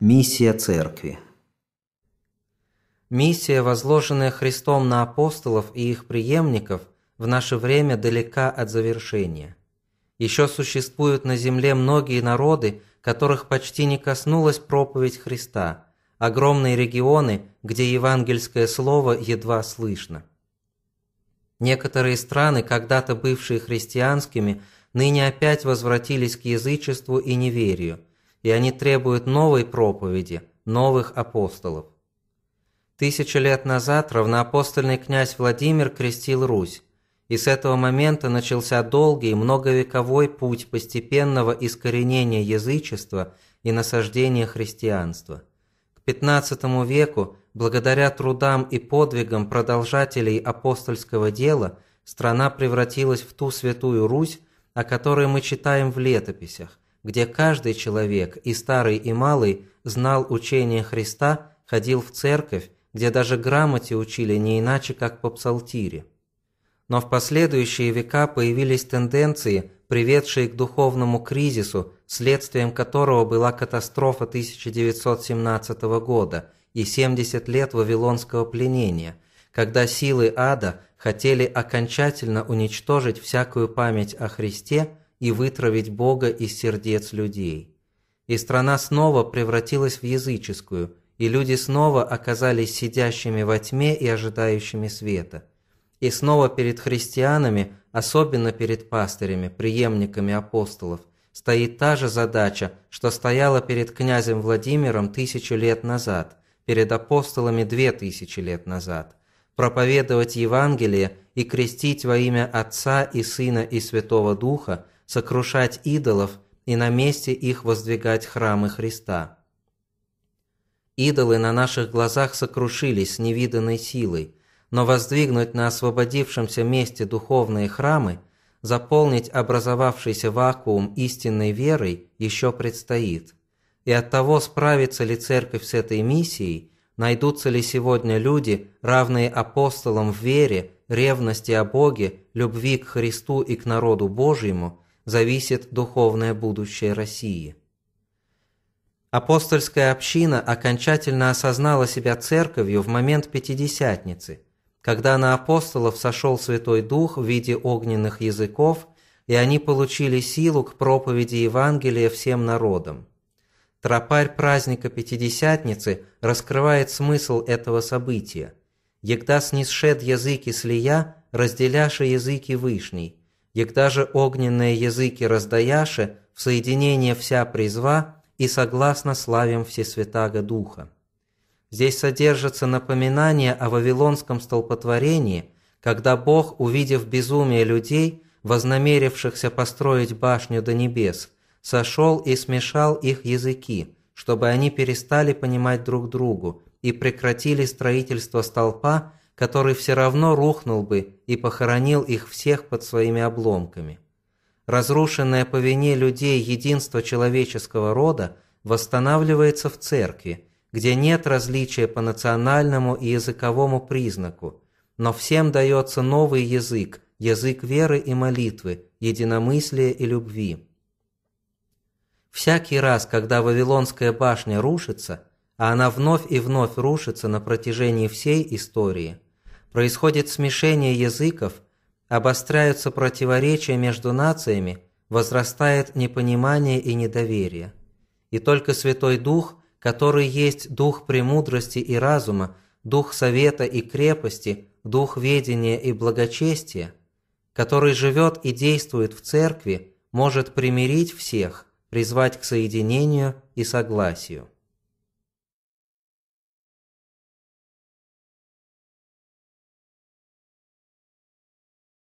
Миссия Церкви Миссия, возложенная Христом на апостолов и их преемников, в наше время далека от завершения. Еще существуют на земле многие народы, которых почти не коснулась проповедь Христа, огромные регионы, где евангельское слово едва слышно. Некоторые страны, когда-то бывшие христианскими, ныне опять возвратились к язычеству и неверию – и они требуют новой проповеди, новых апостолов. Тысячу лет назад равноапостольный князь Владимир крестил Русь, и с этого момента начался долгий многовековой путь постепенного искоренения язычества и насаждения христианства. К XV веку, благодаря трудам и подвигам продолжателей апостольского дела, страна превратилась в ту святую Русь, о которой мы читаем в летописях – где каждый человек, и старый, и малый, знал учение Христа, ходил в церковь, где даже грамоте учили не иначе, как по псалтире. Но в последующие века появились тенденции, приведшие к духовному кризису, следствием которого была катастрофа 1917 года и 70 лет вавилонского пленения, когда силы ада хотели окончательно уничтожить всякую память о Христе – и вытравить Бога из сердец людей. И страна снова превратилась в языческую, и люди снова оказались сидящими во тьме и ожидающими света. И снова перед христианами, особенно перед пастырями, преемниками апостолов, стоит та же задача, что стояла перед князем Владимиром тысячу лет назад, перед апостолами две тысячи лет назад – проповедовать Евангелие и крестить во имя Отца и Сына и Святого Духа – сокрушать идолов и на месте их воздвигать храмы Христа. Идолы на наших глазах сокрушились с невиданной силой, но воздвигнуть на освободившемся месте духовные храмы, заполнить образовавшийся вакуум истинной верой еще предстоит. И от того, справится ли церковь с этой миссией, найдутся ли сегодня люди, равные апостолам в вере, ревности о Боге, любви к Христу и к народу Божьему, зависит духовное будущее России. Апостольская община окончательно осознала себя церковью в момент Пятидесятницы, когда на апостолов сошел Святой Дух в виде огненных языков, и они получили силу к проповеди Евангелия всем народам. Тропарь праздника Пятидесятницы раскрывает смысл этого события. «Егда снисшед языки слия, разделяша языки вышний, Егда же огненные языки раздаяши в соединение вся призва и согласно славим Всесвятаго Духа. Здесь содержится напоминание о вавилонском столпотворении, когда Бог, увидев безумие людей, вознамерившихся построить башню до небес, сошел и смешал их языки, чтобы они перестали понимать друг другу и прекратили строительство столпа, который все равно рухнул бы и похоронил их всех под своими обломками. Разрушенное по вине людей единство человеческого рода восстанавливается в церкви, где нет различия по национальному и языковому признаку, но всем дается новый язык, язык веры и молитвы, единомыслия и любви. Всякий раз, когда Вавилонская башня рушится, а она вновь и вновь рушится на протяжении всей истории, происходит смешение языков, обостряются противоречия между нациями, возрастает непонимание и недоверие. И только Святой Дух, который есть Дух премудрости и разума, Дух совета и крепости, Дух ведения и благочестия, который живет и действует в Церкви, может примирить всех, призвать к соединению и согласию.